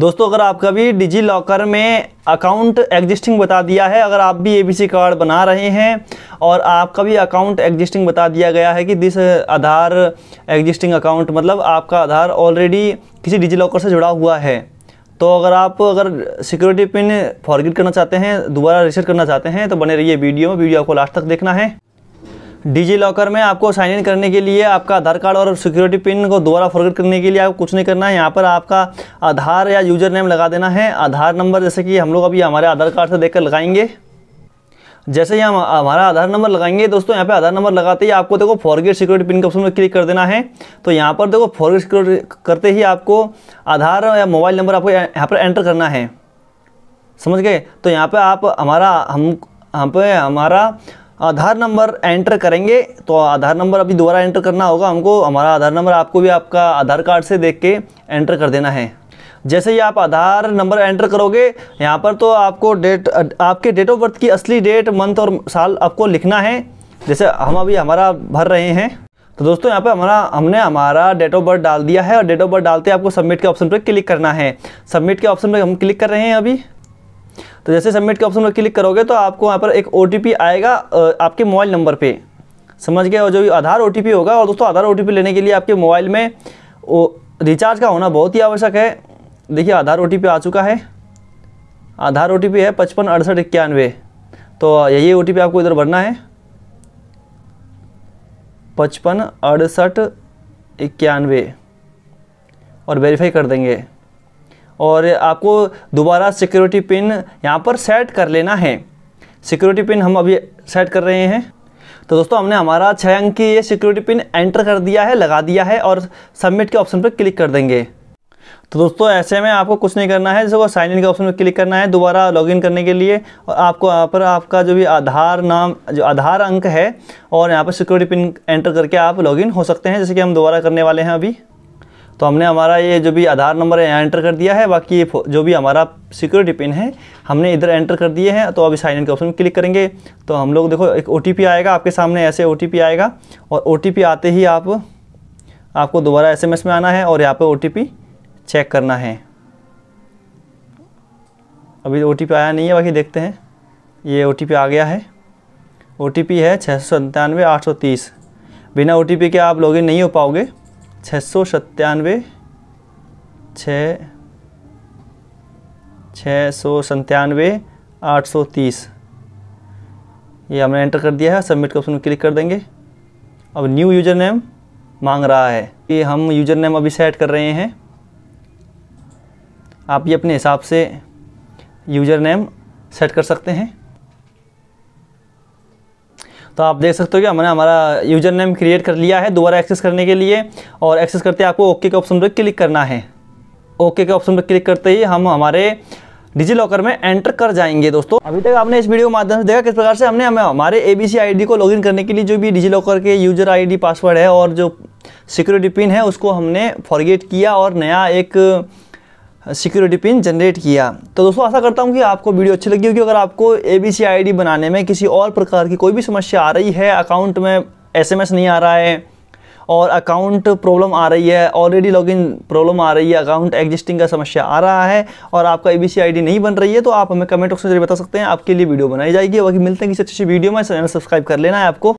दोस्तों अगर आपका भी डिजी लॉकर में अकाउंट एग्जिस्टिंग बता दिया है अगर आप भी एबीसी कार्ड बना रहे हैं और आपका भी अकाउंट एग्जिस्टिंग बता दिया गया है कि दिस आधार एग्जिस्टिंग अकाउंट मतलब आपका आधार ऑलरेडी किसी डिजी लॉकर से जुड़ा हुआ है तो अगर आप अगर सिक्योरिटी पिन फॉरगेट करना चाहते हैं दोबारा रिसेट करना चाहते हैं तो बने रहिए वीडियो में वीडियो आपको लास्ट तक देखना है डिजी लॉकर में आपको साइन इन करने के लिए आपका आधार कार्ड और सिक्योरिटी पिन को दोबारा फॉरवर्ड करने के लिए आपको कुछ नहीं करना है यहाँ पर आपका आधार या यूजर नेम लगा देना है आधार नंबर जैसे कि हम लोग अभी हमारे आधार कार्ड से देखकर लगाएंगे जैसे ही हम हमारा आधार नंबर लगाएंगे दोस्तों यहाँ पे आधार नंबर लगाते ही आपको देखो फॉरगेट सिक्योरिटी पिन का ऑप्शन में क्लिक कर देना है तो यहाँ पर देखो फॉरगेट सिक्योरिटी करते ही आपको आधार या मोबाइल नंबर आपको यहाँ पर एंटर करना है समझ गए तो यहाँ पे आप हमारा हम यहाँ पे हमारा आधार नंबर एंटर करेंगे तो आधार नंबर अभी दोबारा एंटर करना होगा हमको हमारा आधार नंबर आपको भी आपका आधार कार्ड से देख के एंटर कर देना है जैसे ही आप आधार नंबर एंटर करोगे यहाँ पर तो आपको डेट आपके डेट ऑफ बर्थ की असली डेट मंथ और साल आपको लिखना है जैसे हम अभी हमारा भर रहे हैं तो दोस्तों यहाँ पर हमारा हमने हमारा डेट ऑफ बर्थ डाल दिया है और डेट ऑफ बर्थ डालते आपको सबमिट के ऑप्शन पर क्लिक करना है सबमिट के ऑप्शन पर हम क्लिक कर रहे हैं अभी तो जैसे सबमिट के ऑप्शन पर क्लिक करोगे तो आपको वहाँ पर एक ओ आएगा आपके मोबाइल नंबर पर समझ गए और जो आधार ओ होगा और दोस्तों आधार ओ लेने के लिए आपके मोबाइल में रिचार्ज का होना बहुत ही आवश्यक है देखिए आधार ओ आ चुका है आधार ओ है पचपन अड़सठ इक्यानवे तो यही ओ आपको इधर भरना है पचपन अड़सठ इक्यानवे और वेरीफाई कर देंगे और आपको दोबारा सिक्योरिटी पिन यहाँ पर सेट कर लेना है सिक्योरिटी पिन हम अभी सेट कर रहे हैं तो दोस्तों हमने हमारा छः अंक की ये सिक्योरिटी पिन एंटर कर दिया है लगा दिया है और सबमिट के ऑप्शन पर क्लिक कर देंगे तो दोस्तों ऐसे में आपको कुछ नहीं करना है जैसे वो साइन इन के ऑप्शन पर क्लिक करना है दोबारा लॉगिन करने के लिए और आपको यहाँ पर आपका जो भी आधार नाम जो आधार अंक है और यहाँ पर सिक्योरिटी पिन एंटर करके आप लॉगिन हो सकते हैं जैसे कि हम दोबारा करने वाले हैं अभी तो हमने हमारा ये जो भी आधार नंबर है यहाँ एंटर कर दिया है बाकी ये जो भी हमारा सिक्योरिटी पिन है हमने इधर एंटर कर दिए हैं तो अभी साइन इन के ऑप्शन में क्लिक करेंगे तो हम लोग देखो एक ओ आएगा आपके सामने ऐसे ओ आएगा और ओ आते ही आप आपको दोबारा एस में आना है और यहाँ पर ओ चेक करना है अभी ओ तो आया नहीं है बाकी देखते हैं ये ओ आ गया है ओ है छः सौ आठ सौ तीस बिना ओ के आप लॉगिन नहीं हो पाओगे छः सौ सत्तानवे छः छः सौ सन्तानवे आठ सौ तीस ये हमने एंटर कर दिया है सबमिट का ऑप्शन में क्लिक कर देंगे अब न्यू यूजर नेम मांग रहा है ये हम यूजर नेम अभी सेट कर रहे हैं आप ये अपने हिसाब से यूजर नेम सेट कर सकते हैं तो आप देख सकते हो कि हमने हमारा यूजर नेम क्रिएट कर लिया है दोबारा एक्सेस करने के लिए और एक्सेस करते आपको ओके के ऑप्शन पर क्लिक करना है ओके के ऑप्शन पर क्लिक करते ही हम हमारे डिजी लॉकर में एंटर कर जाएंगे दोस्तों अभी तक आपने इस वीडियो के माध्यम से देखा किस प्रकार से हमने हमें हमारे आई डी को लॉगिन करने के लिए जो भी डिजी लॉकर के यूजर आईडी पासवर्ड है और जो सिक्योरिटी पिन है उसको हमने फॉरगेट किया और नया एक सिक्योरिटी पिन जनरेट किया तो दोस्तों आशा करता हूँ कि आपको वीडियो अच्छी लगी होगी अगर आपको A B C I D बनाने में किसी और प्रकार की कोई भी समस्या आ रही है अकाउंट में एस एम एस नहीं आ रहा है और अकाउंट प्रॉब्लम आ रही है ऑलरेडी लॉगिन प्रॉब्लम आ रही है अकाउंट एग्जिस्टिंग का समस्या आ रहा है और आपका A B C I D नहीं बन रही है तो आप हमें कमेंट बॉक्स में जरिए बता सकते हैं आपके लिए वीडियो बनाई जाएगी बाकी मिलते हैं किसी अच्छी वीडियो में चैनल सब्सक्राइब कर लेना है आपको